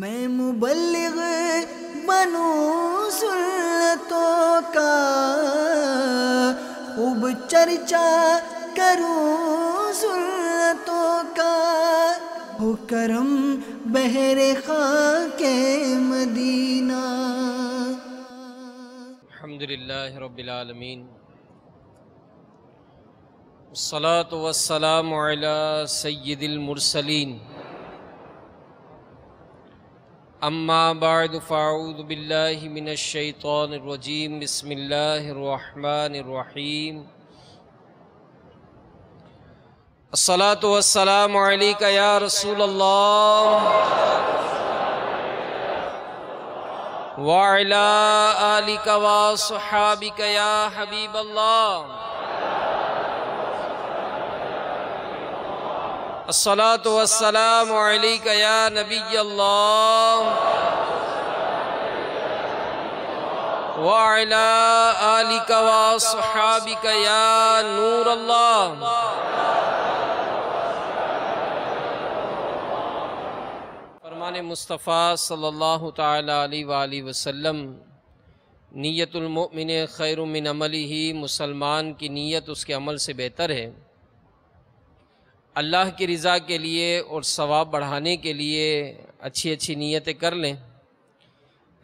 میں مبلغ بنوں سنتوں کا خوب چرچا کروں کا ہو کرم بہر خان کے مدینہ الحمد للہ العالمین صلا والسلام علی سید المرسلین اما بعد فاعوذ باللہ من الشیطان الرجیم بسم اللہ الرحمن الرحیم الصلاة والسلام علیکہ یا رسول اللہ وعلا آلکہ وصحابکہ یا حبیب اللہ وعلا آلکہ وصحابکہ یا حبیب اللہ الصلاة والسلام عليك يا نبي الله وعلى آلك وصحابك يا نور الله فرمان مصطفیٰ صلی اللہ تعالیٰ علیہ وآلہ وسلم نیت المؤمن خیر من عملی ہی مسلمان کی نیت اس کے عمل سے بہتر ہے اللہ کی رضا کے لیے اور ثواب بڑھانے کے لیے اچھی اچھی نیتیں کر لیں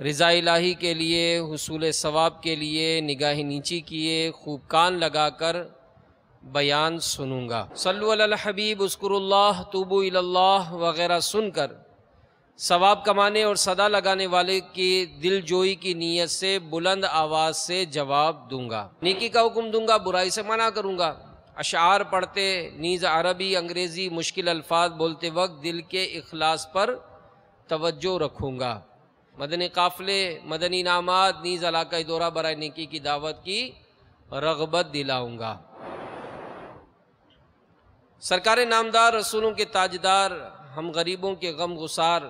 رضا الہی کے لیے حصول ثواب کے لیے نگاہ نیچی کیے خوب کان لگا کر بیان سنوں گا صلو علی الحبیب اسکر اللہ توبو اللہ وغیرہ سن کر ثواب کمانے اور صدا لگانے والے کی دل جوئی کی نیت سے بلند آواز سے جواب دوں گا نیکی کا حکم دوں گا برائی سے منع کروں گا اشعار پڑھتے نیز عربی انگریزی مشکل الفاظ بولتے وقت دل کے اخلاص پر توجہ رکھوں گا مدنی قافلے مدنی انعامات نیز علاقہ دورہ برائے نکی کی دعوت کی رغبت دلاؤں گا سرکار نامدار رسولوں کے تاجدار ہم غریبوں کے غم غسار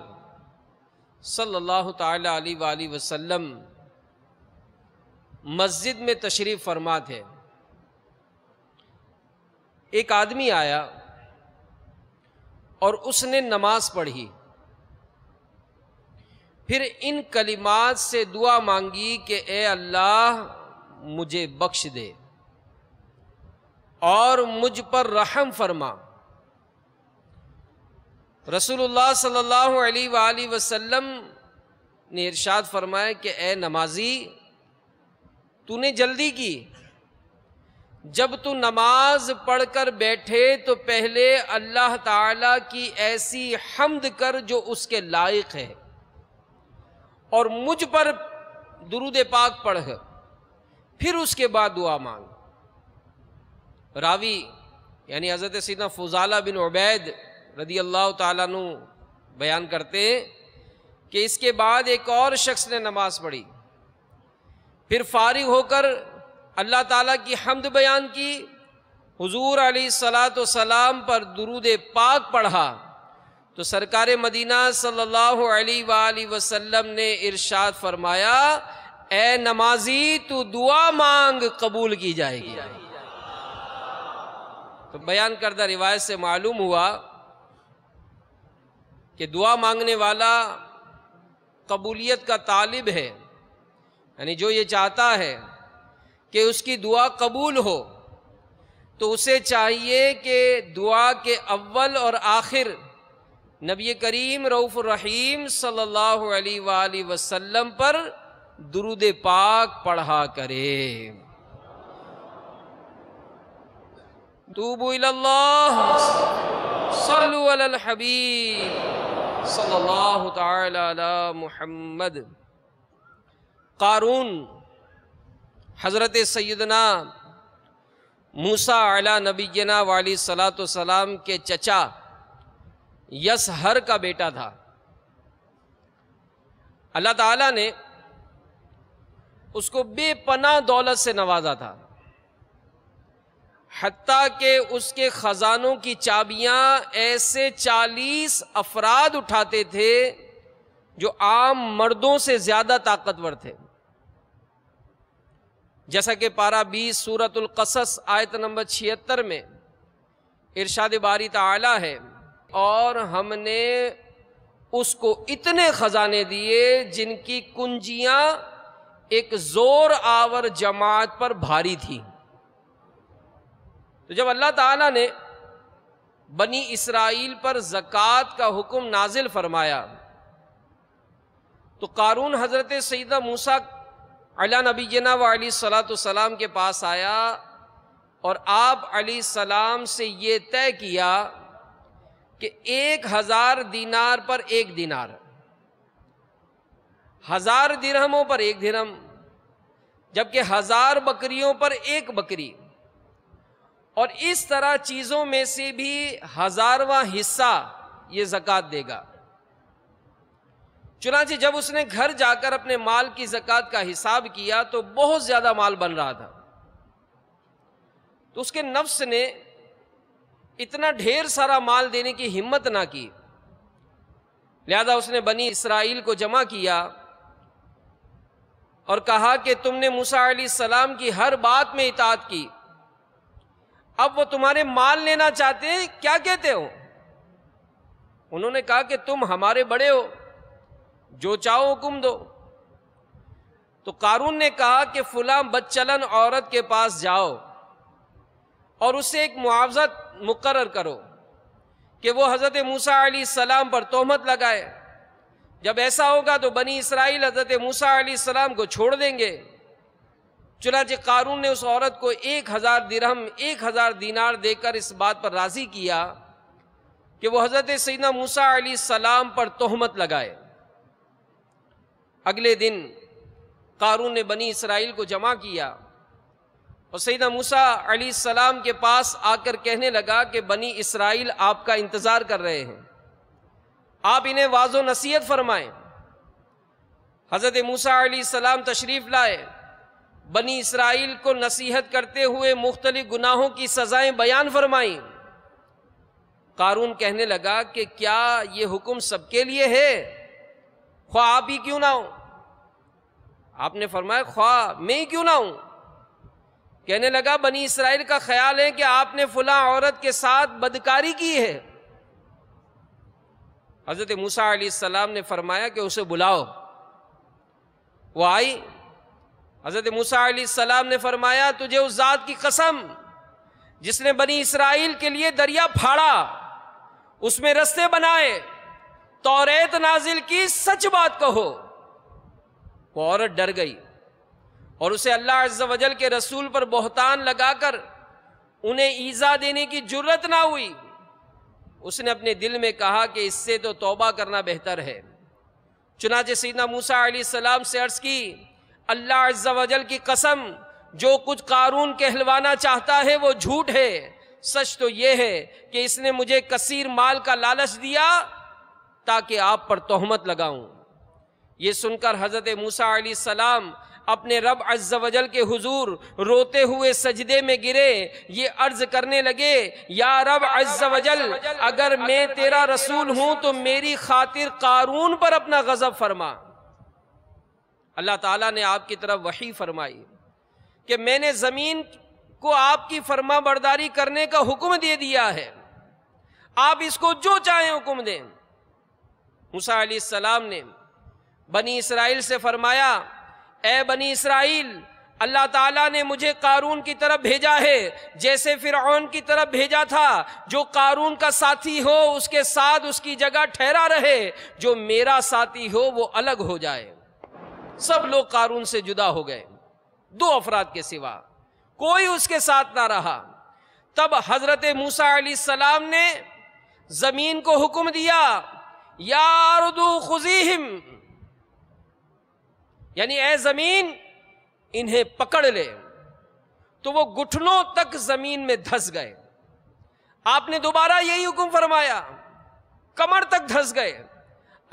صلی اللہ تعالی علیہ وآلہ وسلم مسجد میں تشریف فرما تھے ایک آدمی آیا اور اس نے نماز پڑھی پھر ان کلمات سے دعا مانگی کہ اے اللہ مجھے بخش دے اور مجھ پر رحم فرما رسول اللہ صلی اللہ علیہ وآلہ وسلم نے ارشاد فرمایا کہ اے نمازی تو نے جلدی کی جب تو نماز پڑھ کر بیٹھے تو پہلے اللہ تعالی کی ایسی حمد کر جو اس کے لائق ہے اور مجھ پر درود پاک پڑھ کر پھر اس کے بعد دعا مانگ راوی یعنی حضرت سیدنا فضالہ بن عبید رضی اللہ تعالیٰ نو بیان کرتے کہ اس کے بعد ایک اور شخص نے نماز پڑھی پھر فارغ ہو کر اللہ تعالیٰ کی حمد بیان کی حضور علی سلاۃ وسلام پر درود پاک پڑھا تو سرکار مدینہ صلی اللہ علیہ وسلم نے ارشاد فرمایا اے نمازی تو دعا مانگ قبول کی جائے گی تو بیان کردہ روایت سے معلوم ہوا کہ دعا مانگنے والا قبولیت کا طالب ہے یعنی جو یہ چاہتا ہے کہ اس کی دعا قبول ہو تو اسے چاہیے کہ دعا کے اول اور آخر نبی کریم رعف الرحیم صلی اللہ علیہ وآلہ وسلم پر درود پاک پڑھا کرے توبو اللہ صلو علی الحبیب صلی اللہ تعالی علی محمد قارون حضرت سیدنا موسا اعلیٰ نبی والی صلاح کے چچا یس ہر کا بیٹا تھا اللہ تعالیٰ نے اس کو بے پناہ دولت سے نوازا تھا حتیٰ کہ اس کے خزانوں کی چابیاں ایسے چالیس افراد اٹھاتے تھے جو عام مردوں سے زیادہ طاقتور تھے جیسا کہ پارا بیس سورت القصص آیت نمبر چھیتر میں ارشاد باری تعالی ہے اور ہم نے اس کو اتنے خزانے دیے جن کی کنجیاں ایک زور آور جماعت پر بھاری تھی تو جب اللہ تعالیٰ نے بنی اسرائیل پر زکوٰۃ کا حکم نازل فرمایا تو قارون حضرت سیدہ موسا علا نبی و علی صلاۃ السلام کے پاس آیا اور آپ علیہ السلام سے یہ طے کیا کہ ایک ہزار دینار پر ایک دینار ہزار درہموں پر ایک درہم جبکہ ہزار بکریوں پر ایک بکری اور اس طرح چیزوں میں سے بھی ہزارواں حصہ یہ زکوٰۃ دے گا چنانچہ جب اس نے گھر جا کر اپنے مال کی زکوٰۃ کا حساب کیا تو بہت زیادہ مال بن رہا تھا تو اس کے نفس نے اتنا ڈھیر سارا مال دینے کی ہمت نہ کی لہذا اس نے بنی اسرائیل کو جمع کیا اور کہا کہ تم نے مسا علیہ السلام کی ہر بات میں اطاعت کی اب وہ تمہارے مال لینا چاہتے ہیں کیا کہتے ہو انہوں نے کہا کہ تم ہمارے بڑے ہو جو چاہو حکم دو تو کارون نے کہا کہ فلاں بد چلن عورت کے پاس جاؤ اور اسے ایک معاوضہ مقرر کرو کہ وہ حضرت موسیٰ علیہ السلام پر تہمت لگائے جب ایسا ہوگا تو بنی اسرائیل حضرت موسیٰ علیہ السلام کو چھوڑ دیں گے چنانچہ قارون نے اس عورت کو ایک ہزار درہم ایک ہزار دینار دے کر اس بات پر راضی کیا کہ وہ حضرت سیدنا موسا علیہ السلام پر تہمت لگائے اگلے دن قارون نے بنی اسرائیل کو جمع کیا اور سیدہ موسا علی السلام کے پاس آ کر کہنے لگا کہ بنی اسرائیل آپ کا انتظار کر رہے ہیں آپ انہیں واض و نصیحت فرمائیں حضرت موسا السلام تشریف لائے بنی اسرائیل کو نصیحت کرتے ہوئے مختلف گناہوں کی سزائیں بیان فرمائیں قارون کہنے لگا کہ کیا یہ حکم سب کے لیے ہے خواہ آپ ہی کیوں نہ ہو آپ نے فرمایا خواہ میں ہی کیوں نہ ہوں کہنے لگا بنی اسرائیل کا خیال ہے کہ آپ نے فلاں عورت کے ساتھ بدکاری کی ہے حضرت موسا علیہ السلام نے فرمایا کہ اسے بلاؤ وہ آئی حضرت موسا علیہ السلام نے فرمایا تجھے اس ذات کی قسم جس نے بنی اسرائیل کے لیے دریا پھاڑا اس میں رستے بنائے توریت نازل کی سچ بات کہو وہ عورت ڈر گئی اور اسے اللہ عز و جل کے رسول پر بہتان لگا کر انہیں ایزا دینے کی جرت نہ ہوئی اس نے اپنے دل میں کہا کہ اس سے تو توبہ کرنا بہتر ہے چنانچہ سیدنا موسا علیہ السلام سے عرض کی اللہ عز و جل کی قسم جو کچھ قارون کہلوانا چاہتا ہے وہ جھوٹ ہے سچ تو یہ ہے کہ اس نے مجھے کثیر مال کا لالچ دیا تاکہ آپ پر تہمت لگاؤں یہ سن کر حضرت موسا علیہ السلام اپنے رب عز و جل کے حضور روتے ہوئے سجدے میں گرے یہ عرض کرنے لگے یا رب عز و جل اگر میں تیرا رسول ہوں تو میری خاطر قارون پر اپنا غضب فرما اللہ تعالیٰ نے آپ کی طرف وحی فرمائی کہ میں نے زمین کو آپ کی فرما برداری کرنے کا حکم دے دیا ہے آپ اس کو جو چاہیں حکم دیں موسیٰ علیہ السلام نے بنی اسرائیل سے فرمایا اے بنی اسرائیل اللہ تعالیٰ نے مجھے قارون کی طرف بھیجا ہے جیسے فرعون کی طرف بھیجا تھا جو قارون کا ساتھی ہو اس کے ساتھ اس کی جگہ ٹھہرا رہے جو میرا ساتھی ہو وہ الگ ہو جائے سب لوگ قارون سے جدا ہو گئے دو افراد کے سوا کوئی اس کے ساتھ نہ رہا تب حضرت موسا علیہ السلام نے زمین کو حکم دیا یاردو خزیہم یعنی اے زمین انہیں پکڑ لے تو وہ گٹھنوں تک زمین میں دھس گئے آپ نے دوبارہ یہی حکم فرمایا کمر تک دھس گئے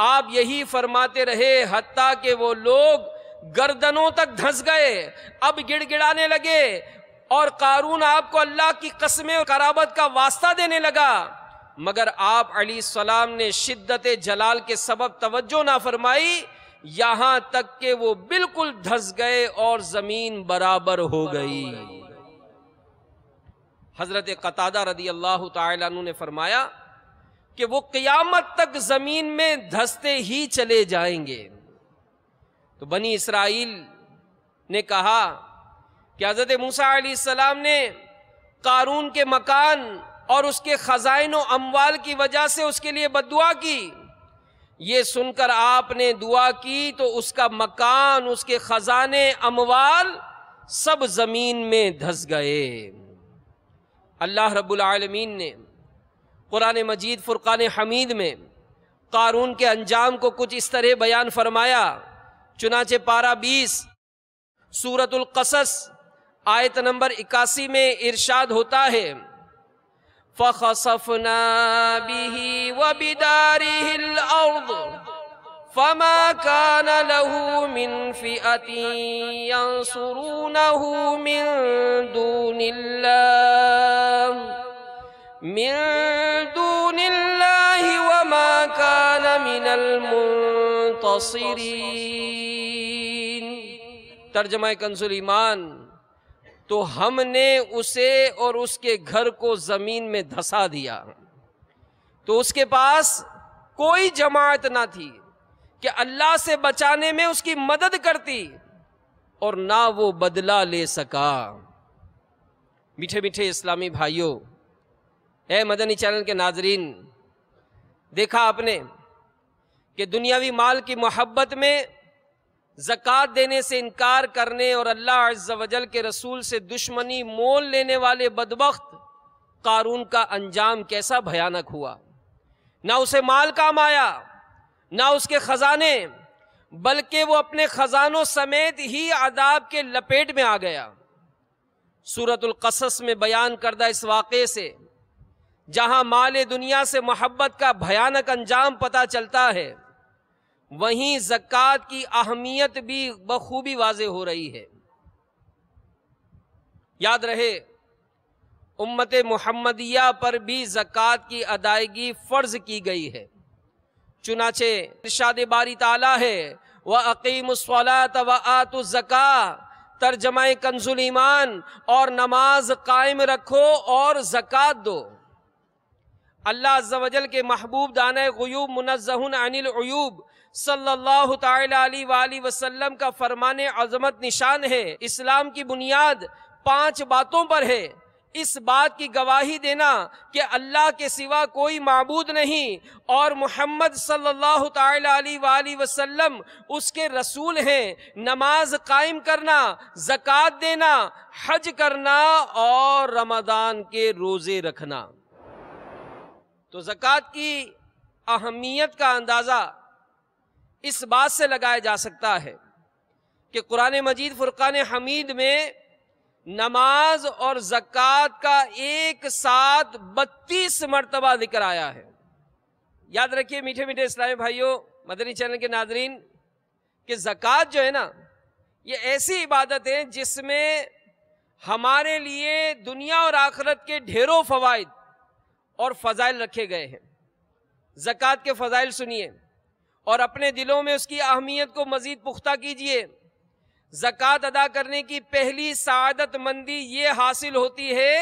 آپ یہی فرماتے رہے حتیٰ کہ وہ لوگ گردنوں تک دھس گئے اب گڑ گڑانے لگے اور قارون آپ کو اللہ کی قسم اور قرابت کا واسطہ دینے لگا مگر آپ علیہ السلام نے شدت جلال کے سبب توجہ نہ فرمائی یہاں تک کہ وہ بالکل دھس گئے اور زمین برابر ہو گئی حضرت قطع رضی اللہ تعالیٰ نے فرمایا کہ وہ قیامت تک زمین میں دھستے ہی چلے جائیں گے تو بنی اسرائیل نے کہا کہ حضرت موسیٰ علیہ السلام نے قارون کے مکان اور اس کے خزائن و اموال کی وجہ سے اس کے لیے بد دعا کی یہ سن کر آپ نے دعا کی تو اس کا مکان اس کے خزانے اموال سب زمین میں دھس گئے اللہ رب العالمین نے قرآن مجید فرقان حمید میں قارون کے انجام کو کچھ اس طرح بیان فرمایا چنانچہ پارہ بیس سورت القصص آیت نمبر اکاسی میں ارشاد ہوتا ہے فخصفنا به وبداره الأرض فما كان له من فئة ينصرونه من دون الله من دون الله وما كان من المنتصرين ترجمة كنز سليمان تو ہم نے اسے اور اس کے گھر کو زمین میں دھسا دیا تو اس کے پاس کوئی جماعت نہ تھی کہ اللہ سے بچانے میں اس کی مدد کرتی اور نہ وہ بدلہ لے سکا میٹھے میٹھے اسلامی بھائیوں اے مدنی چینل کے ناظرین دیکھا آپ نے کہ دنیاوی مال کی محبت میں زکوٰۃ دینے سے انکار کرنے اور اللہ عز و جل کے رسول سے دشمنی مول لینے والے بدبخت قارون کا انجام کیسا بھیانک ہوا نہ اسے مال کام آیا نہ اس کے خزانے بلکہ وہ اپنے خزانوں سمیت ہی عذاب کے لپیٹ میں آ گیا صورت القصص میں بیان کردہ اس واقعے سے جہاں مال دنیا سے محبت کا بھیانک انجام پتہ چلتا ہے وہیں زکوٰۃ کی اہمیت بھی بخوبی واضح ہو رہی ہے یاد رہے امت محمدیہ پر بھی زکوٰۃ کی ادائیگی فرض کی گئی ہے چنانچہ ارشاد باری تعالیٰ ہے وہ عقیم سولہ تو ترجمہ ترجمائے کنزلیمان اور نماز قائم رکھو اور زکوٰۃ دو اللہ زوجل کے محبوب دانے غیوب منزہ عن العیوب صلی اللہ تعالی وآلہ وسلم کا فرمان عظمت نشان ہے اسلام کی بنیاد پانچ باتوں پر ہے اس بات کی گواہی دینا کہ اللہ کے سوا کوئی معبود نہیں اور محمد صلی اللہ تعالی علیہ وسلم اس کے رسول ہیں نماز قائم کرنا زکوٰۃ دینا حج کرنا اور رمضان کے روزے رکھنا تو زکوٰۃ کی اہمیت کا اندازہ اس بات سے لگایا جا سکتا ہے کہ قرآن مجید فرقان حمید میں نماز اور زکوٰۃ کا ایک ساتھ بتیس مرتبہ ذکر آیا ہے یاد رکھیے میٹھے میٹھے اسلامی بھائیوں مدنی چینل کے ناظرین کہ زکوٰۃ جو ہے نا یہ ایسی عبادت ہے جس میں ہمارے لیے دنیا اور آخرت کے ڈھیروں فوائد اور فضائل رکھے گئے ہیں زکوٰۃ کے فضائل سنیے اور اپنے دلوں میں اس کی اہمیت کو مزید پختہ کیجیے زکوٰۃ ادا کرنے کی پہلی سعادت مندی یہ حاصل ہوتی ہے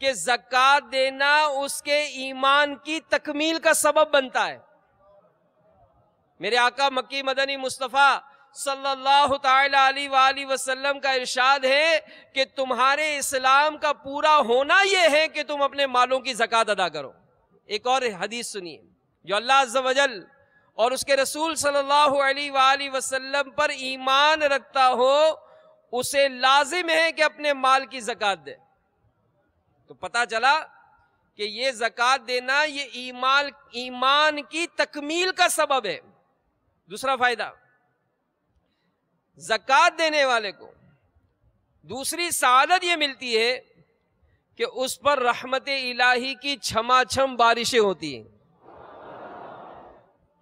کہ زکوٰۃ دینا اس کے ایمان کی تکمیل کا سبب بنتا ہے میرے آقا مکی مدنی مصطفیٰ صلی اللہ تعالی علیہ وسلم کا ارشاد ہے کہ تمہارے اسلام کا پورا ہونا یہ ہے کہ تم اپنے مالوں کی زکوٰۃ ادا کرو ایک اور حدیث سنیے جو اللہ عز و جل اور اس کے رسول صلی اللہ علیہ وآلہ وسلم پر ایمان رکھتا ہو اسے لازم ہے کہ اپنے مال کی زکات دے تو پتا چلا کہ یہ زکات دینا یہ ایمان کی تکمیل کا سبب ہے دوسرا فائدہ زکات دینے والے کو دوسری سعادت یہ ملتی ہے کہ اس پر رحمت الٰہی کی چھما چھم بارشیں ہوتی ہیں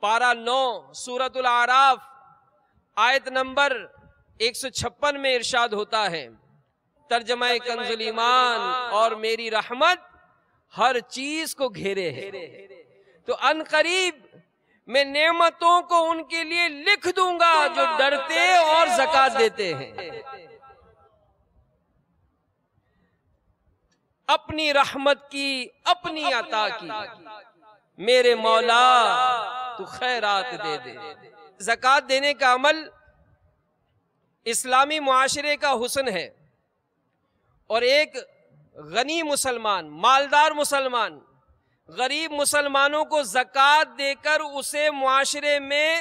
پارا نو سورت العراف آیت نمبر ایک سو چھپن میں ارشاد ہوتا ہے ترجمہ کنز ایمان اور میری رحمت ہر چیز کو گھیرے ہیں تو ان قریب میں نعمتوں کو ان کے لیے لکھ دوں گا جو ڈرتے اور زکات دیتے ہیں اپنی رحمت کی اپنی عطا کی میرے مولا تو خیرات دے دے زکوٰۃ دینے کا عمل اسلامی معاشرے کا حسن ہے اور ایک غنی مسلمان مالدار مسلمان غریب مسلمانوں کو زکوٰۃ دے کر اسے معاشرے میں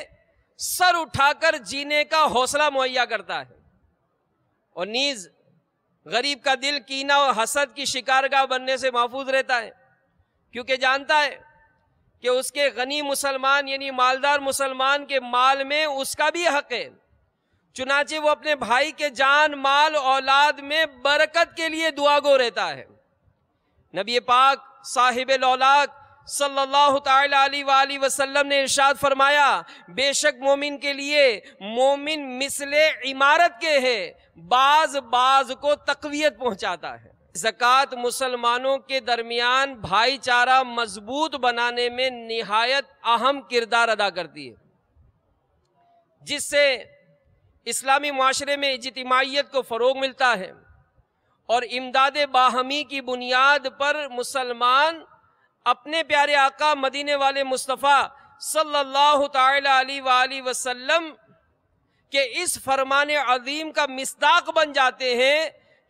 سر اٹھا کر جینے کا حوصلہ مہیا کرتا ہے اور نیز غریب کا دل کینا اور حسد کی شکارگاہ بننے سے محفوظ رہتا ہے کیونکہ جانتا ہے کہ اس کے غنی مسلمان یعنی مالدار مسلمان کے مال میں اس کا بھی حق ہے چنانچہ وہ اپنے بھائی کے جان مال اولاد میں برکت کے لیے دعا گو رہتا ہے نبی پاک صاحب لولاک صلی اللہ تعالیٰ علیہ وآلہ وسلم نے ارشاد فرمایا بے شک مومن کے لیے مومن مثل عمارت کے ہے بعض بعض کو تقویت پہنچاتا ہے زکوٰۃ مسلمانوں کے درمیان بھائی چارہ مضبوط بنانے میں نہایت اہم کردار ادا کرتی ہے جس سے اسلامی معاشرے میں اجتماعیت کو فروغ ملتا ہے اور امداد باہمی کی بنیاد پر مسلمان اپنے پیارے آقا مدینے والے مصطفیٰ صلی اللہ تعالی علیہ وسلم کے اس فرمان عظیم کا مصداق بن جاتے ہیں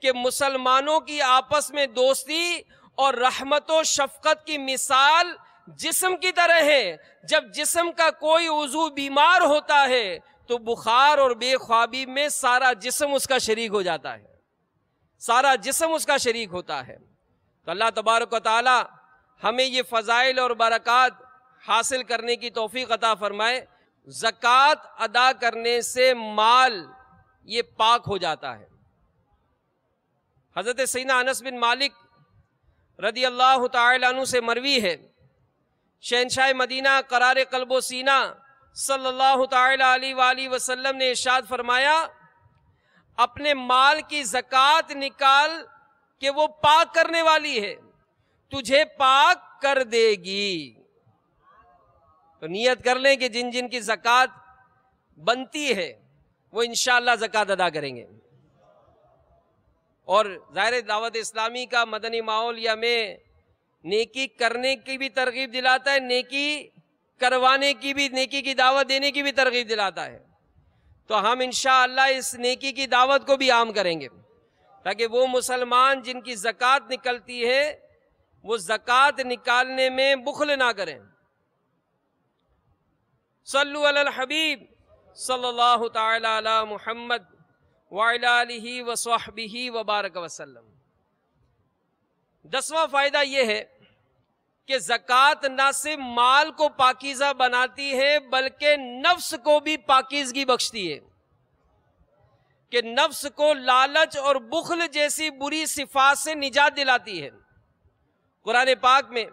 کہ مسلمانوں کی آپس میں دوستی اور رحمت و شفقت کی مثال جسم کی طرح ہے جب جسم کا کوئی عضو بیمار ہوتا ہے تو بخار اور بے خوابی میں سارا جسم اس کا شریک ہو جاتا ہے سارا جسم اس کا شریک ہوتا ہے تو اللہ تبارک و تعالی ہمیں یہ فضائل اور برکات حاصل کرنے کی توفیق عطا فرمائے زکوٰۃ ادا کرنے سے مال یہ پاک ہو جاتا ہے حضرت سینا انس بن مالک رضی اللہ تعالی عنہ سے مروی ہے شہنشاہ مدینہ قرار قلب و سینہ صلی اللہ تعالیٰ علیہ وآلہ وسلم نے ارشاد فرمایا اپنے مال کی زکوٰۃ نکال کہ وہ پاک کرنے والی ہے تجھے پاک کر دے گی تو نیت کر لیں کہ جن جن کی زکوٰۃ بنتی ہے وہ انشاءاللہ زکاة ادا کریں گے اور ظاہر دعوت اسلامی کا مدنی ماحول یا میں نیکی کرنے کی بھی ترغیب دلاتا ہے نیکی کروانے کی بھی نیکی کی دعوت دینے کی بھی ترغیب دلاتا ہے تو ہم انشاءاللہ اس نیکی کی دعوت کو بھی عام کریں گے تاکہ وہ مسلمان جن کی زکوٰۃ نکلتی ہے وہ زکوٰۃ نکالنے میں بخل نہ کریں صلو علی الحبیب صلی اللہ تعالی علی محمد و وصحبہ وبارک وسلم دسواں فائدہ یہ ہے کہ زکوٰۃ نہ صرف مال کو پاکیزہ بناتی ہے بلکہ نفس کو بھی پاکیزگی بخشتی ہے کہ نفس کو لالچ اور بخل جیسی بری صفات سے نجات دلاتی ہے قرآن پاک میں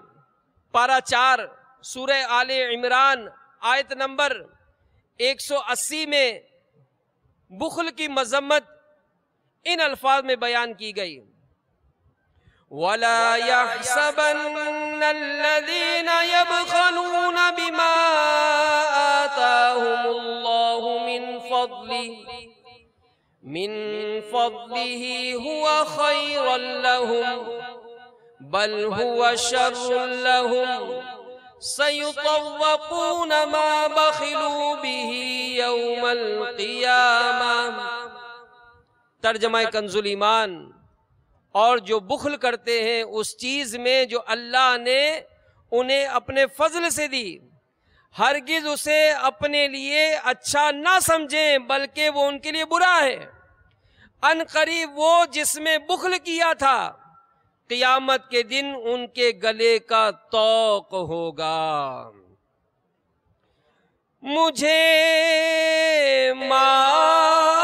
پارا چار سورہ آل عمران آیت نمبر ایک سو اسی میں بخل کی مذمت ان الفاظ میں بیان کی گئی ولا مِنْ فَضْلِهِ من فَضْلِهِ هُوَ خَيْرًا لَهُمْ بل هُوَ شَرٌ لَهُمْ به بخلو القيامة ترجمہ کنزل ایمان اور جو بخل کرتے ہیں اس چیز میں جو اللہ نے انہیں اپنے فضل سے دی ہرگز اسے اپنے لیے اچھا نہ سمجھیں بلکہ وہ ان کے لیے برا ہے ان قریب وہ جس میں بخل کیا تھا قیامت کے دن ان کے گلے کا توق ہوگا مجھے ماں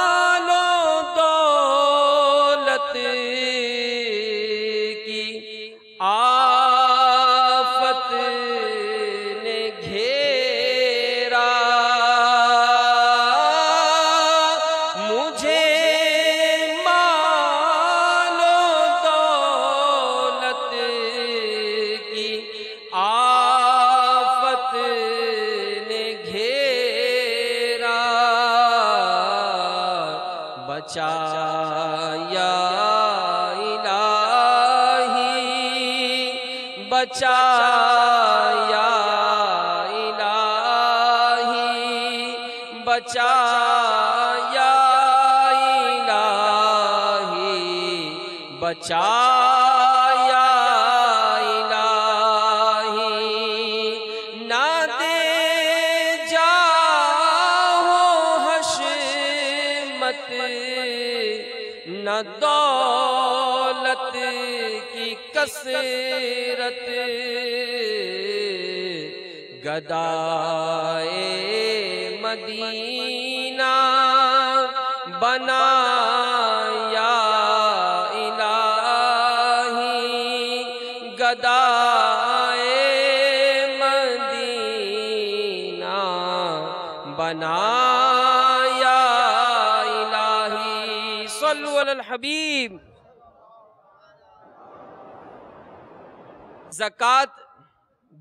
کس گدائے مدینہ بنایا زکوٰۃ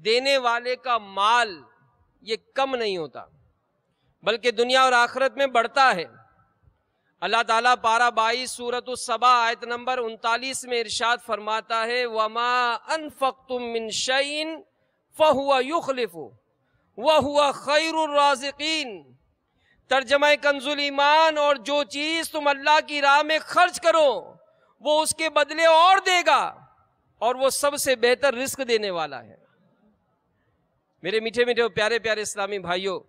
دینے والے کا مال یہ کم نہیں ہوتا بلکہ دنیا اور آخرت میں بڑھتا ہے اللہ تعالیٰ پارہ بائی صورت الصبا آیت نمبر انتالیس میں ارشاد فرماتا ہے وما ان فقنشین ف فہو یوخلف ہوا خیر الرازقین ترجمہ کنزل ایمان اور جو چیز تم اللہ کی راہ میں خرچ کرو وہ اس کے بدلے اور دے گا اور وہ سب سے بہتر رزق دینے والا ہے میرے میٹھے میٹھے پیارے پیارے اسلامی بھائیوں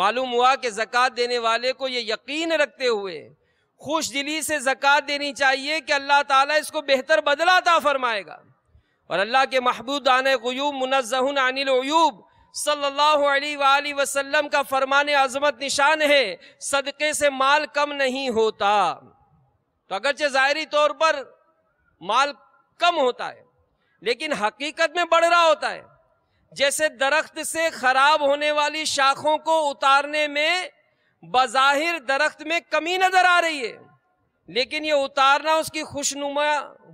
معلوم ہوا کہ زکوٰۃ دینے والے کو یہ یقین رکھتے ہوئے خوش دلی سے زکوٰۃ دینی چاہیے کہ اللہ تعالیٰ اس کو بہتر بدلاتا فرمائے گا اور اللہ کے غیوب العیوب صلی اللہ علیہ وآلہ وسلم کا فرمان عظمت نشان ہے صدقے سے مال کم نہیں ہوتا تو اگرچہ ظاہری طور پر مال کم ہوتا ہے لیکن حقیقت میں بڑھ رہا ہوتا ہے جیسے درخت سے خراب ہونے والی شاخوں کو اتارنے میں بظاہر درخت میں کمی نظر آ رہی ہے لیکن یہ اتارنا اس کی خوش نما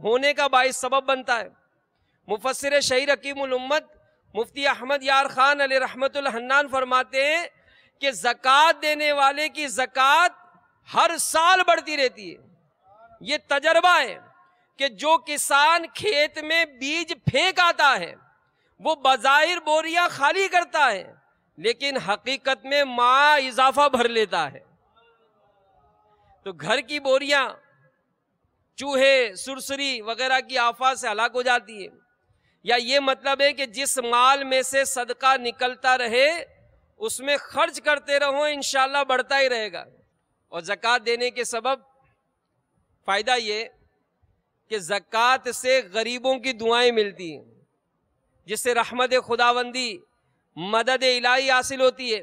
ہونے کا باعث سبب بنتا ہے مفسر شہیر حکیم الامت مفتی احمد یار خان علیہ رحمت الحنان فرماتے ہیں کہ زکوٰۃ دینے والے کی زکوٰۃ ہر سال بڑھتی رہتی ہے یہ تجربہ ہے کہ جو کسان کھیت میں بیج پھینک آتا ہے وہ بظاہر بوریاں خالی کرتا ہے لیکن حقیقت میں ماں اضافہ بھر لیتا ہے تو گھر کی بوریاں چوہے سرسری وغیرہ کی آفات سے ہلاک ہو جاتی ہے یا یہ مطلب ہے کہ جس مال میں سے صدقہ نکلتا رہے اس میں خرچ کرتے رہو انشاءاللہ بڑھتا ہی رہے گا اور زکات دینے کے سبب فائدہ یہ کہ زکوٰۃ سے غریبوں کی دعائیں ملتی ہیں جس سے رحمت خداوندی مدد الہی حاصل ہوتی ہے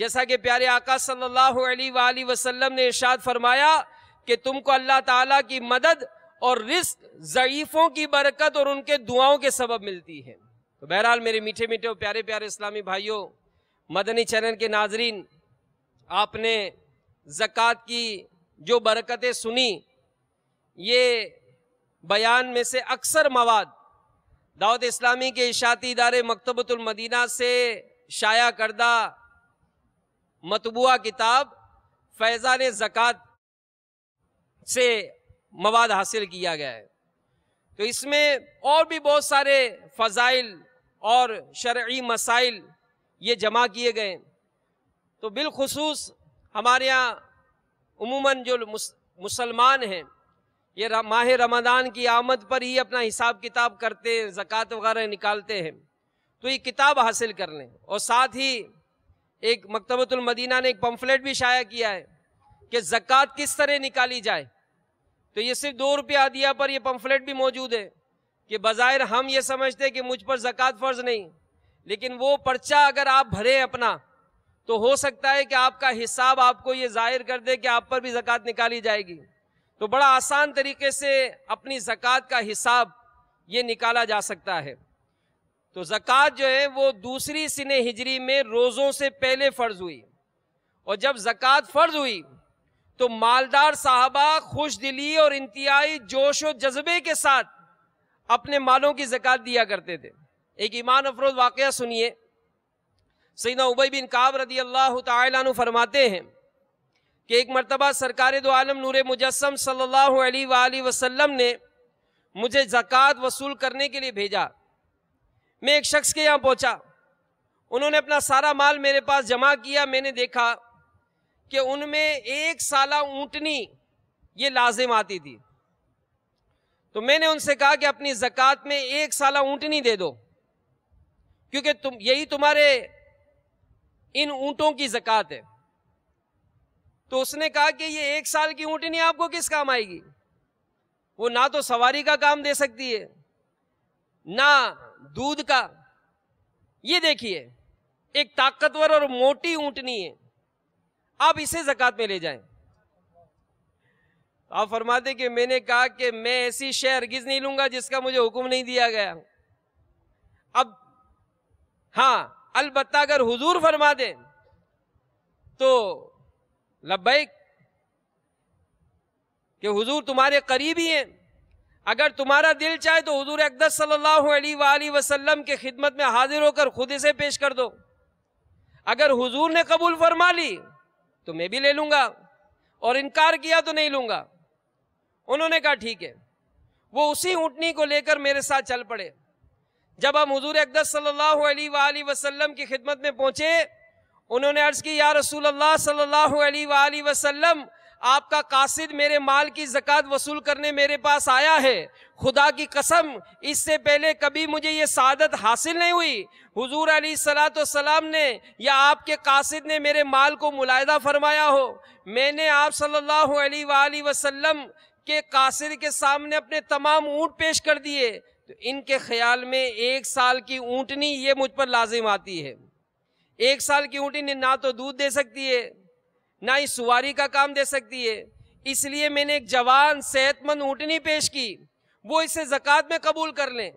جیسا کہ پیارے آقا صلی اللہ علیہ وآلہ وسلم نے ارشاد فرمایا کہ تم کو اللہ تعالیٰ کی مدد اور رزق ضعیفوں کی برکت اور ان کے دعاؤں کے سبب ملتی ہے تو بہرحال میرے میٹھے میٹھے اور پیارے پیارے اسلامی بھائیوں مدنی چینل کے ناظرین آپ نے زکوٰۃ کی جو برکتیں سنی یہ بیان میں سے اکثر مواد دعوت اسلامی کے اشاعتی ادارے مکتبۃ المدینہ سے شائع کردہ مطبوعہ کتاب فیضان زکوٰۃ سے مواد حاصل کیا گیا ہے تو اس میں اور بھی بہت سارے فضائل اور شرعی مسائل یہ جمع کیے گئے تو بالخصوص ہمارے یہاں عموماً جو مسلمان ہیں یہ ماہ رمضان کی آمد پر ہی اپنا حساب کتاب کرتے ہیں زکوٰۃ وغیرہ نکالتے ہیں تو یہ کتاب حاصل کر لیں اور ساتھ ہی ایک مکتبۃ المدینہ نے ایک پمفلیٹ بھی شائع کیا ہے کہ زکوٰۃ کس طرح نکالی جائے تو یہ صرف دو روپیہ دیا پر یہ پمفلیٹ بھی موجود ہے کہ بظاہر ہم یہ سمجھتے ہیں کہ مجھ پر زکوٰۃ فرض نہیں لیکن وہ پرچہ اگر آپ بھریں اپنا تو ہو سکتا ہے کہ آپ کا حساب آپ کو یہ ظاہر کر دے کہ آپ پر بھی زکوٰۃ نکالی جائے گی تو بڑا آسان طریقے سے اپنی زکوٰۃ کا حساب یہ نکالا جا سکتا ہے تو زکوٰۃ جو ہے وہ دوسری سن ہجری میں روزوں سے پہلے فرض ہوئی اور جب زکوٰۃ فرض ہوئی تو مالدار صاحبہ خوش دلی اور انتہائی جوش و جذبے کے ساتھ اپنے مالوں کی زکوٰۃ دیا کرتے تھے ایک ایمان افروز واقعہ سنیے سیدنا عبی بن کعب رضی اللہ تعالیٰ عنہ فرماتے ہیں کہ ایک مرتبہ سرکار دو عالم نور مجسم صلی اللہ علیہ وآلہ وسلم نے مجھے زکوٰۃ وصول کرنے کے لیے بھیجا میں ایک شخص کے یہاں پہنچا انہوں نے اپنا سارا مال میرے پاس جمع کیا میں نے دیکھا کہ ان میں ایک سالہ اونٹنی یہ لازم آتی تھی تو میں نے ان سے کہا کہ اپنی زکوٰۃ میں ایک سالہ اونٹنی دے دو کیونکہ تم یہی تمہارے ان اونٹوں کی زکوٰۃ ہے تو اس نے کہا کہ یہ ایک سال کی اونٹنی آپ کو کس کام آئے گی وہ نہ تو سواری کا کام دے سکتی ہے نہ دودھ کا یہ دیکھیے ایک طاقتور اور موٹی اونٹنی ہے آپ اسے زکات میں لے جائیں آپ فرماتے کہ میں نے کہا کہ میں ایسی شہر گز نہیں لوں گا جس کا مجھے حکم نہیں دیا گیا اب ہاں البتہ اگر حضور فرما دے تو لبیک کہ حضور تمہارے قریب ہی ہیں اگر تمہارا دل چاہے تو حضور اقدس صلی اللہ علیہ وآلہ وسلم کے خدمت میں حاضر ہو کر خود اسے پیش کر دو اگر حضور نے قبول فرما لی تو میں بھی لے لوں گا اور انکار کیا تو نہیں لوں گا انہوں نے کہا ٹھیک ہے وہ اسی اونٹنی کو لے کر میرے ساتھ چل پڑے جب ہم حضور اقدس صلی اللہ علیہ وآلہ وسلم کی خدمت میں پہنچے انہوں نے عرض کی یا رسول اللہ صلی اللہ علیہ وآلہ وسلم آپ کا قاسد میرے مال کی زکاة وصول کرنے میرے پاس آیا ہے خدا کی قسم اس سے پہلے کبھی مجھے یہ سعادت حاصل نہیں ہوئی حضور علیہ السلام نے یا آپ کے قاسد نے میرے مال کو ملاحدہ فرمایا ہو میں نے آپ صلی اللہ علیہ وآلہ وسلم کے قاسد کے سامنے اپنے تمام اونٹ پیش کر دیے تو ان کے خیال میں ایک سال کی اونٹنی یہ مجھ پر لازم آتی ہے ایک سال کی اونٹی نے نہ تو دودھ دے سکتی ہے نہ ہی سواری کا کام دے سکتی ہے اس لیے میں نے ایک جوان صحت مند اونٹنی پیش کی وہ اسے زکوٰۃ میں قبول کر لیں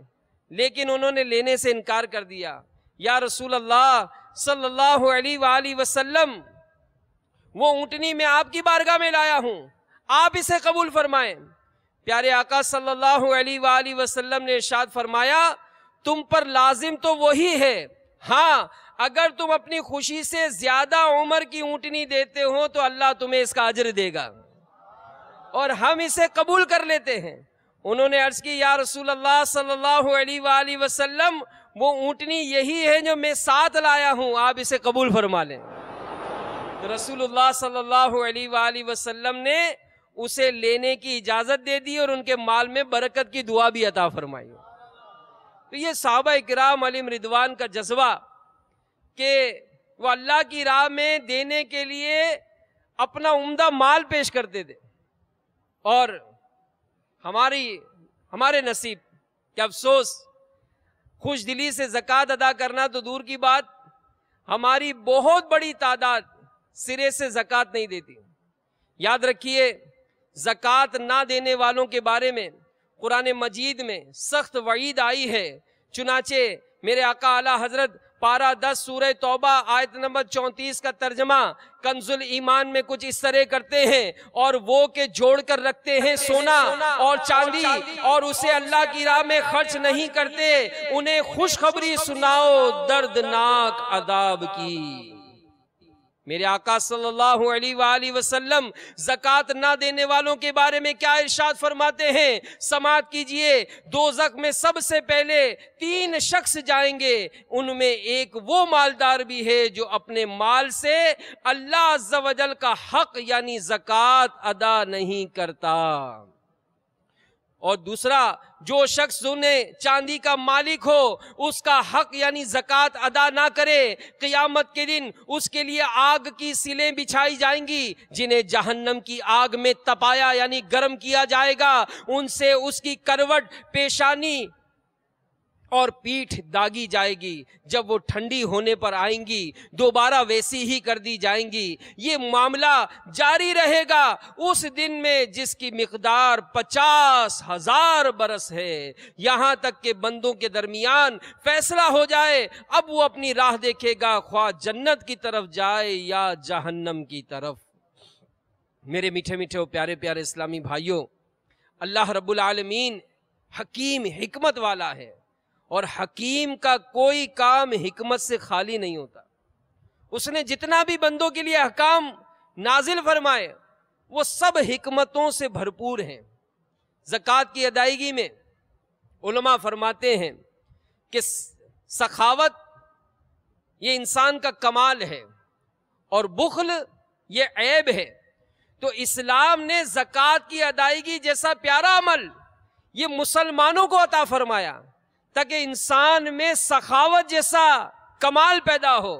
لیکن انہوں نے لینے سے انکار کر دیا یا رسول اللہ صلی اللہ علیہ وآلہ وسلم وہ اونٹنی میں آپ کی بارگاہ میں لایا ہوں آپ اسے قبول فرمائیں پیارے آقا صلی اللہ علیہ وآلہ وسلم نے ارشاد فرمایا تم پر لازم تو وہی ہے ہاں اگر تم اپنی خوشی سے زیادہ عمر کی اونٹنی دیتے ہو تو اللہ تمہیں اس کا عجر دے گا اور ہم اسے قبول کر لیتے ہیں انہوں نے عرض کی یا رسول اللہ صلی اللہ علیہ وآلہ وسلم وہ اونٹنی یہی ہے جو میں ساتھ لایا ہوں آپ اسے قبول فرما لیں رسول اللہ صلی اللہ علیہ وآلہ وسلم نے اسے لینے کی اجازت دے دی اور ان کے مال میں برکت کی دعا بھی عطا فرمائی تو یہ صحابہ اکرام علی مردوان کا جذبہ کہ وہ اللہ کی راہ میں دینے کے لیے اپنا عمدہ مال پیش کرتے تھے اور ہماری ہمارے نصیب کہ افسوس خوش دلی سے زکوٰۃ ادا کرنا تو دور کی بات ہماری بہت بڑی تعداد سرے سے زکوٰۃ نہیں دیتی یاد رکھیے زکوٰۃ نہ دینے والوں کے بارے میں قرآن مجید میں سخت وعید آئی ہے چنانچہ میرے آقا اعلی حضرت پارہ دس سورہ توبہ آیت نمبر چونتیس کا ترجمہ کنز ایمان میں کچھ اس طرح کرتے ہیں اور وہ کے جوڑ کر رکھتے ہیں سونا اور چاندی اور اسے اللہ کی راہ میں خرچ نہیں کرتے انہیں خوشخبری سناؤ دردناک عذاب کی میرے آقا صلی اللہ علیہ وآلہ وسلم زکوٰۃ نہ دینے والوں کے بارے میں کیا ارشاد فرماتے ہیں سماعت کیجئے دو زک میں سب سے پہلے تین شخص جائیں گے ان میں ایک وہ مالدار بھی ہے جو اپنے مال سے اللہ عز و جل کا حق یعنی زکاة ادا نہیں کرتا اور دوسرا جو شخص انہیں چاندی کا مالک ہو اس کا حق یعنی زکوٰۃ ادا نہ کرے قیامت کے دن اس کے لیے آگ کی سلیں بچھائی جائیں گی جنہیں جہنم کی آگ میں تپایا یعنی گرم کیا جائے گا ان سے اس کی کروٹ پیشانی اور پیٹھ داغی جائے گی جب وہ ٹھنڈی ہونے پر آئیں گی دوبارہ ویسی ہی کر دی جائیں گی یہ معاملہ جاری رہے گا اس دن میں جس کی مقدار پچاس ہزار برس ہے یہاں تک کہ بندوں کے درمیان فیصلہ ہو جائے اب وہ اپنی راہ دیکھے گا خواہ جنت کی طرف جائے یا جہنم کی طرف میرے میٹھے میٹھے وہ پیارے پیارے اسلامی بھائیوں اللہ رب العالمین حکیم حکمت والا ہے اور حکیم کا کوئی کام حکمت سے خالی نہیں ہوتا اس نے جتنا بھی بندوں کے لیے حکام نازل فرمائے وہ سب حکمتوں سے بھرپور ہیں زکوٰۃ کی ادائیگی میں علماء فرماتے ہیں کہ سخاوت یہ انسان کا کمال ہے اور بخل یہ عیب ہے تو اسلام نے زکوٰۃ کی ادائیگی جیسا پیارا عمل یہ مسلمانوں کو عطا فرمایا تاکہ انسان میں سخاوت جیسا کمال پیدا ہو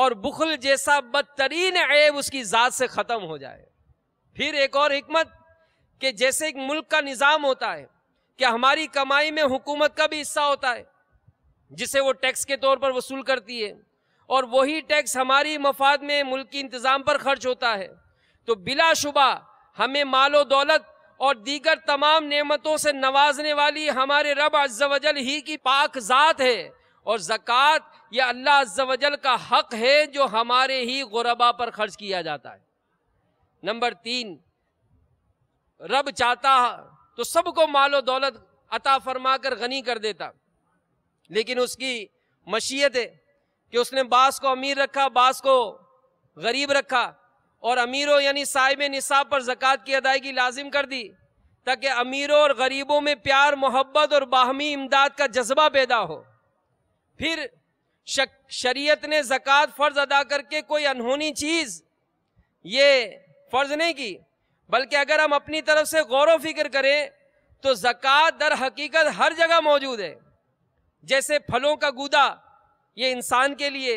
اور بخل جیسا بدترین عیب اس کی ذات سے ختم ہو جائے پھر ایک اور حکمت کہ جیسے ایک ملک کا نظام ہوتا ہے کہ ہماری کمائی میں حکومت کا بھی حصہ ہوتا ہے جسے وہ ٹیکس کے طور پر وصول کرتی ہے اور وہی ٹیکس ہماری مفاد میں ملکی انتظام پر خرچ ہوتا ہے تو بلا شبہ ہمیں مال و دولت اور دیگر تمام نعمتوں سے نوازنے والی ہمارے رب عز و جل ہی کی پاک ذات ہے اور زکوٰۃ یہ اللہ عز و جل کا حق ہے جو ہمارے ہی غربا پر خرچ کیا جاتا ہے نمبر تین رب چاہتا تو سب کو مال و دولت عطا فرما کر غنی کر دیتا لیکن اس کی مشیت ہے کہ اس نے باس کو امیر رکھا بعض کو غریب رکھا اور امیروں یعنی صاحب نصاب پر زکوٰۃ کی ادائیگی لازم کر دی تاکہ امیروں اور غریبوں میں پیار محبت اور باہمی امداد کا جذبہ پیدا ہو پھر شریعت نے زکوٰۃ فرض ادا کر کے کوئی انہونی چیز یہ فرض نہیں کی بلکہ اگر ہم اپنی طرف سے غور و فکر کریں تو زکوٰۃ در حقیقت ہر جگہ موجود ہے جیسے پھلوں کا گودا یہ انسان کے لیے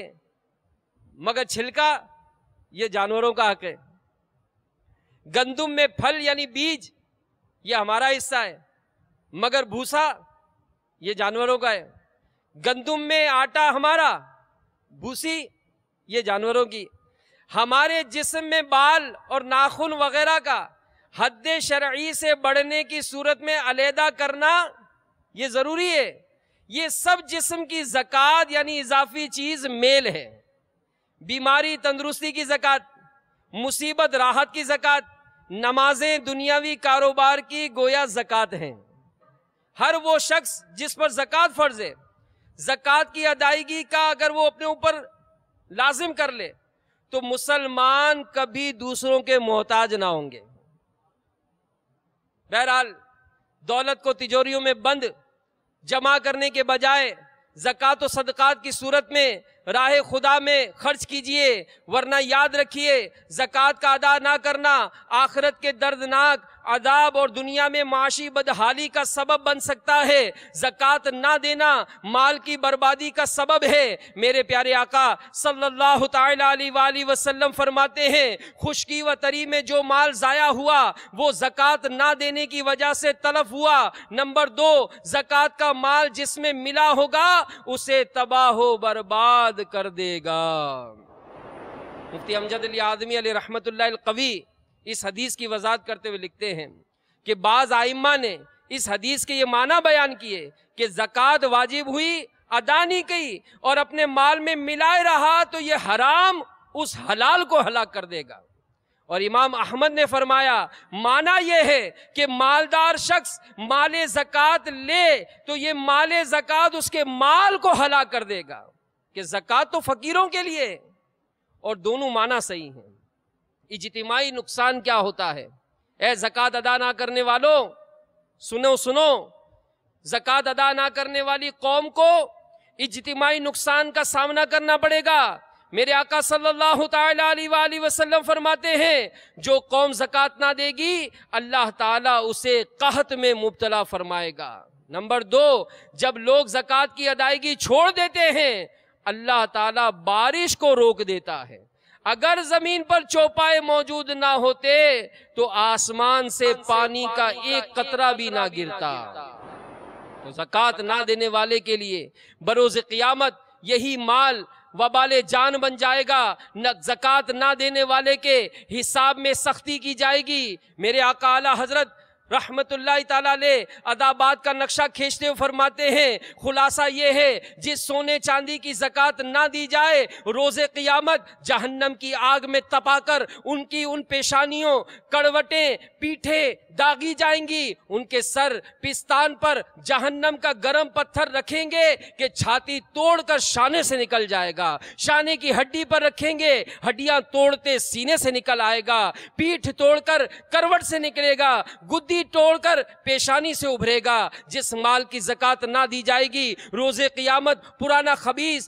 مگر چھلکا یہ جانوروں کا حق ہے گندم میں پھل یعنی بیج یہ ہمارا حصہ ہے مگر بھوسا یہ جانوروں کا ہے گندم میں آٹا ہمارا بھوسی یہ جانوروں کی ہمارے جسم میں بال اور ناخن وغیرہ کا حد شرعی سے بڑھنے کی صورت میں علیحدہ کرنا یہ ضروری ہے یہ سب جسم کی زکوٰۃ یعنی اضافی چیز میل ہے بیماری تندرستی کی زکاة مصیبت راحت کی زکاة نمازیں دنیاوی کاروبار کی گویا زکوٰۃ ہیں ہر وہ شخص جس پر زکاة فرض ہے زکاة کی ادائیگی کا اگر وہ اپنے اوپر لازم کر لے تو مسلمان کبھی دوسروں کے محتاج نہ ہوں گے بہرحال دولت کو تجوریوں میں بند جمع کرنے کے بجائے زکوٰۃ و صدقات کی صورت میں راہ خدا میں خرچ کیجئے ورنہ یاد رکھیے زکوٰۃ کا ادا نہ کرنا آخرت کے دردناک عذاب اور دنیا میں معاشی بدحالی کا سبب بن سکتا ہے زکوٰۃ نہ دینا مال کی بربادی کا سبب ہے میرے پیارے آقا صلی اللہ تعالیٰ علیہ وسلم فرماتے ہیں خشکی و تری میں جو مال ضائع ہوا وہ زکوٰۃ نہ دینے کی وجہ سے تلف ہوا نمبر دو زکوٰۃ کا مال جس میں ملا ہوگا اسے تباہ و برباد کر دے گا مفتی امجد علی آدمی علیہ رحمت اللہ القوی اس حدیث کی وضاحت کرتے ہوئے لکھتے ہیں کہ بعض آئمہ نے اس حدیث کے یہ معنی بیان کیے کہ زکوٰۃ واجب ہوئی ادا نہیں کی اور اپنے مال میں ملائے رہا تو یہ حرام اس حلال کو ہلاک کر دے گا اور امام احمد نے فرمایا مانا یہ ہے کہ مالدار شخص مال زکوٰۃ لے تو یہ مال زکوٰۃ اس کے مال کو ہلاک کر دے گا کہ زکوٰۃ تو فقیروں کے لیے اور دونوں مانا صحیح ہیں اجتماعی نقصان کیا ہوتا ہے اے ادا ادا نہ نہ کرنے کرنے والوں سنو سنو والی قوم کو اجتماعی نقصان کا سامنا کرنا پڑے گا میرے آقا صلی اللہ علیہ وآلہ وسلم فرماتے ہیں جو قوم زکوٰۃ نہ دے گی اللہ تعالیٰ اسے قحط میں مبتلا فرمائے گا نمبر دو جب لوگ زکوٰۃ کی ادائیگی چھوڑ دیتے ہیں اللہ تعالیٰ بارش کو روک دیتا ہے اگر زمین پر چوپائے موجود نہ ہوتے تو آسمان سے پانی کا ایک قطرہ بھی نہ گرتا تو زکوٰۃ نہ دینے والے کے لیے بروز قیامت یہی مال وبال جان بن جائے گا نہ زکوٰۃ نہ دینے والے کے حساب میں سختی کی جائے گی میرے آقا اکاعلی حضرت رحمت اللہ تعالیٰ لے اداباد کا نقشہ کھینچتے فرماتے ہیں خلاصہ یہ ہے جس سونے چاندی کی زکات نہ دی جائے روز قیامت جہنم کی آگ میں تپا کر ان کی ان پیشانیوں کڑوٹیں پیٹھے داغی جائیں گی ان کے سر پستان پر جہنم کا گرم پتھر رکھیں گے کہ چھاتی توڑ کر شانے سے نکل جائے گا شانے کی ہڈی پر رکھیں گے ہڈیاں توڑتے سینے سے نکل آئے گا پیٹھ توڑ کر کروٹ سے نکلے گا گدی توڑ کر پیشانی سے گا جس مال کی نہ دی جائے گی روز قیامت پرانا خبیص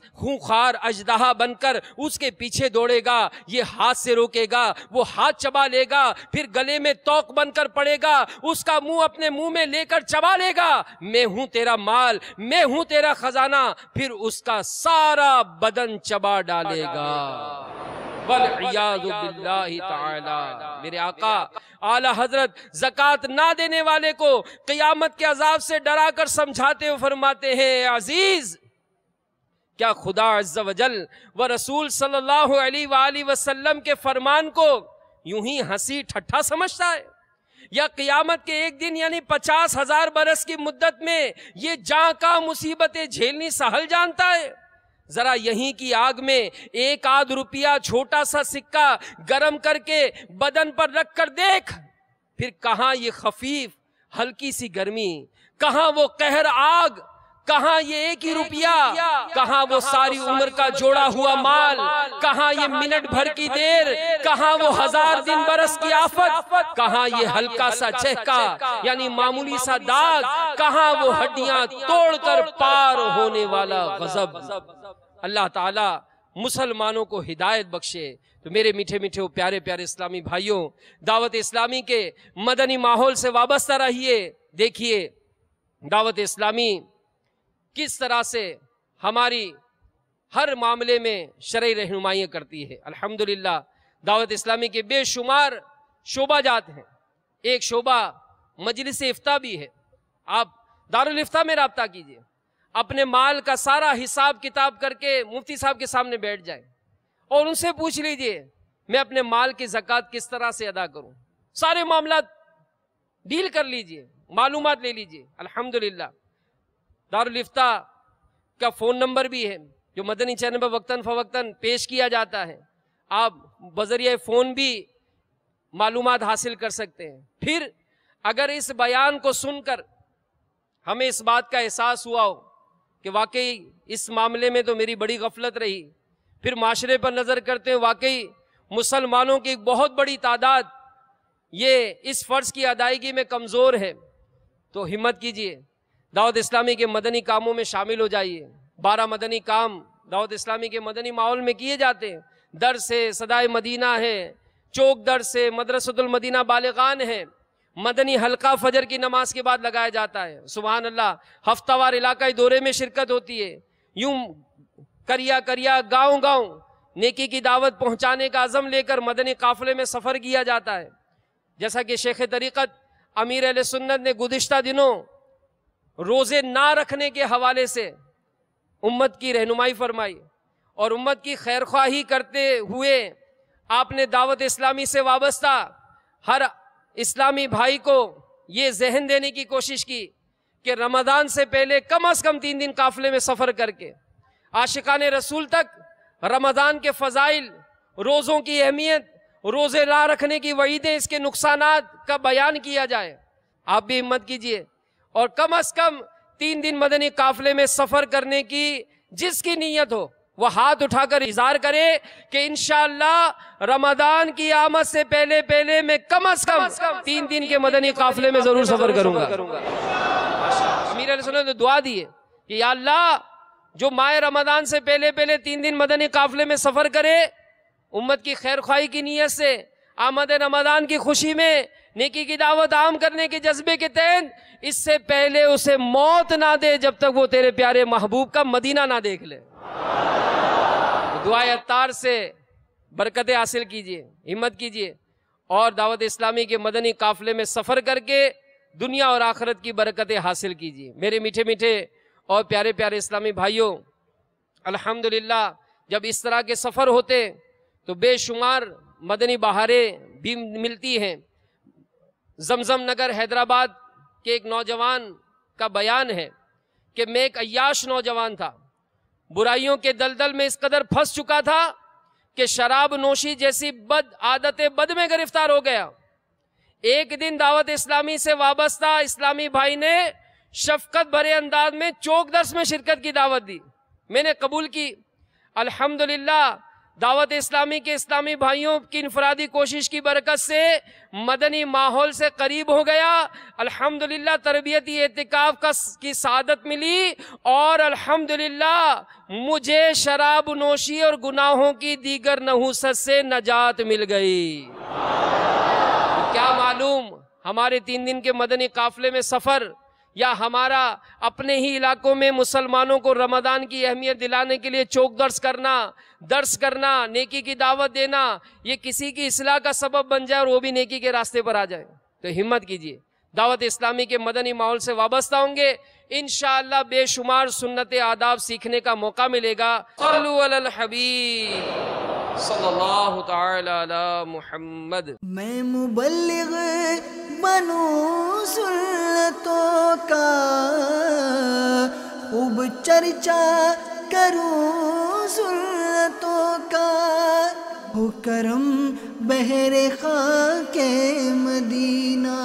اجدہا بن کر اس کے پیچھے دوڑے گا یہ ہاتھ سے روکے گا وہ ہاتھ چبا لے گا پھر گلے میں توق بن کر پڑے گا اس کا منہ اپنے منہ میں لے کر چبا لے گا میں ہوں تیرا مال میں ہوں تیرا خزانہ پھر اس کا سارا بدن چبا ڈالے گا میرے آقا اعلی حضرت زکات نہ دینے والے کو قیامت کے عذاب سے ڈرا کر سمجھاتے فرماتے ہیں عزیز کیا خدا عز و جل و رسول صلی اللہ علیہ وآلہ وسلم کے فرمان کو یوں ہی ہنسی ٹھٹھا سمجھتا ہے یا قیامت کے ایک دن یعنی پچاس ہزار برس کی مدت میں یہ جان کا مصیبتیں جھیلنی سہل جانتا ہے ذرا یہیں کی آگ میں ایک آدھ روپیہ چھوٹا سا سکہ گرم کر کے بدن پر رکھ کر دیکھ پھر کہاں یہ خفیف ہلکی سی گرمی کہاں وہ قہر آگ کہاں یہ ایک ہی روپیہ کہاں وہ ساری عمر کا جوڑا ہوا مال کہاں یہ منٹ بھر کی دیر کہاں وہ ہزار دن برس کی آفت کہاں یہ ہلکا سا چہکا یعنی معمولی سا داغ کہاں وہ ہڈیاں توڑ کر پار ہونے والا غزب اللہ تعالیٰ مسلمانوں کو ہدایت بخشے تو میرے میٹھے میٹھے وہ پیارے پیارے اسلامی بھائیوں دعوت اسلامی کے مدنی ماحول سے وابستہ رہیے دیکھیے دعوت اسلامی کس طرح سے ہماری ہر معاملے میں شرعی رہنمائیاں کرتی ہے الحمد دعوت اسلامی کے بے شمار شعبہ جات ہیں ایک شعبہ مجلس افتہ بھی ہے آپ دارالفتہ میں رابطہ کیجئے اپنے مال کا سارا حساب کتاب کر کے مفتی صاحب کے سامنے بیٹھ جائیں اور ان سے پوچھ لیجئے میں اپنے مال کی زکاة کس طرح سے ادا کروں سارے معاملات ڈیل کر لیجئے معلومات لے لیجئے الحمدللہ دارالفتہ کا فون نمبر بھی ہے جو مدنی چینل پر وقتاً فوقتاً پیش کیا جاتا ہے آپ بذریعہ فون بھی معلومات حاصل کر سکتے ہیں پھر اگر اس بیان کو سن کر ہمیں اس بات کا احساس ہوا ہو کہ واقعی اس معاملے میں تو میری بڑی غفلت رہی پھر معاشرے پر نظر کرتے ہیں واقعی مسلمانوں کی ایک بہت بڑی تعداد یہ اس فرض کی ادائیگی میں کمزور ہے تو ہمت کیجیے دعوت اسلامی کے مدنی کاموں میں شامل ہو جائیے بارہ مدنی کام دعوت اسلامی کے مدنی ماحول میں کیے جاتے ہیں در سے صدائے مدینہ ہے چوک در سے مدرسۃ المدینہ بالغان ہے مدنی حلقہ فجر کی نماز کے بعد لگایا جاتا ہے سبحان اللہ ہفتہ وار علاقائی دورے میں شرکت ہوتی ہے یوں کریا کریا گاؤں گاؤں نیکی کی دعوت پہنچانے کا عزم لے کر مدنی قافلے میں سفر کیا جاتا ہے جیسا کہ شیخ طریقت امیر علیہ سنت نے گزشتہ دنوں روزے نہ رکھنے کے حوالے سے امت کی رہنمائی فرمائی اور امت کی خیر خواہی کرتے ہوئے آپ نے دعوت اسلامی سے وابستہ ہر اسلامی بھائی کو یہ ذہن دینے کی کوشش کی کہ رمضان سے پہلے کم از کم تین دن قافلے میں سفر کر کے عاشقان رسول تک رمضان کے فضائل روزوں کی اہمیت روزے نہ رکھنے کی وعیدیں اس کے نقصانات کا بیان کیا جائے آپ بھی امت کیجئے اور کم از کم تین دن مدنی قافلے میں سفر کرنے کی جس کی نیت ہو وہ ہاتھ اٹھا کر اظہار کرے کہ انشاءاللہ رمضان کی آمد سے پہلے پہلے میں کم از کم تین دن کے مدنی قافلے میں ضرور سفر کروں گا امیر علیہ السلام نے دعا دیے کہ یا اللہ جو ماہ رمضان سے پہلے پہلے تین دن مدنی قافلے میں سفر کرے امت کی خیر خواہی کی نیت سے آمد رمضان کی خوشی میں نیکی کی دعوت عام کرنے کے جذبے کے تین اس سے پہلے اسے موت نہ دے جب تک وہ تیرے پیارے محبوب کا مدینہ نہ دیکھ لے دعا اتار سے برکتیں حاصل کیجیے ہمت کیجیے اور دعوت اسلامی کے مدنی قافلے میں سفر کر کے دنیا اور آخرت کی برکتیں حاصل کیجیے میرے میٹھے میٹھے اور پیارے پیارے اسلامی بھائیوں الحمد جب اس طرح کے سفر ہوتے تو بے شمار مدنی بہاریں بھی ملتی ہیں زمزم نگر حیدرآباد کے ایک نوجوان کا بیان ہے کہ میں ایک عیاش نوجوان تھا برائیوں کے دلدل میں اس قدر پھنس چکا تھا کہ شراب نوشی جیسی بد عادت بد میں گرفتار ہو گیا ایک دن دعوت اسلامی سے وابستہ اسلامی بھائی نے شفقت بھرے انداز میں چوک درس میں شرکت کی دعوت دی میں نے قبول کی الحمدللہ دعوت اسلامی کے اسلامی بھائیوں کی انفرادی کوشش کی برکت سے مدنی ماحول سے قریب ہو گیا الحمدللہ تربیتی اعتکاف کا کی سعادت ملی اور الحمدللہ مجھے شراب نوشی اور گناہوں کی دیگر نحوست سے نجات مل گئی کیا معلوم ہمارے تین دن کے مدنی قافلے میں سفر یا ہمارا اپنے ہی علاقوں میں مسلمانوں کو رمضان کی اہمیت دلانے کے لیے چوک درس کرنا درس کرنا نیکی کی دعوت دینا یہ کسی کی اصلاح کا سبب بن جائے اور وہ بھی نیکی کے راستے پر آ جائے تو ہمت کیجیے دعوت اسلامی کے مدنی ماحول سے وابستہ ہوں گے انشاءاللہ بے شمار سنت آداب سیکھنے کا موقع ملے گا صلو علی الحبیب صلی اللہ تعالی علی محمد میں مبلغ بنوں سن کا خوب چرچا کروں سن کا ہو کرم بہر خاک مدینہ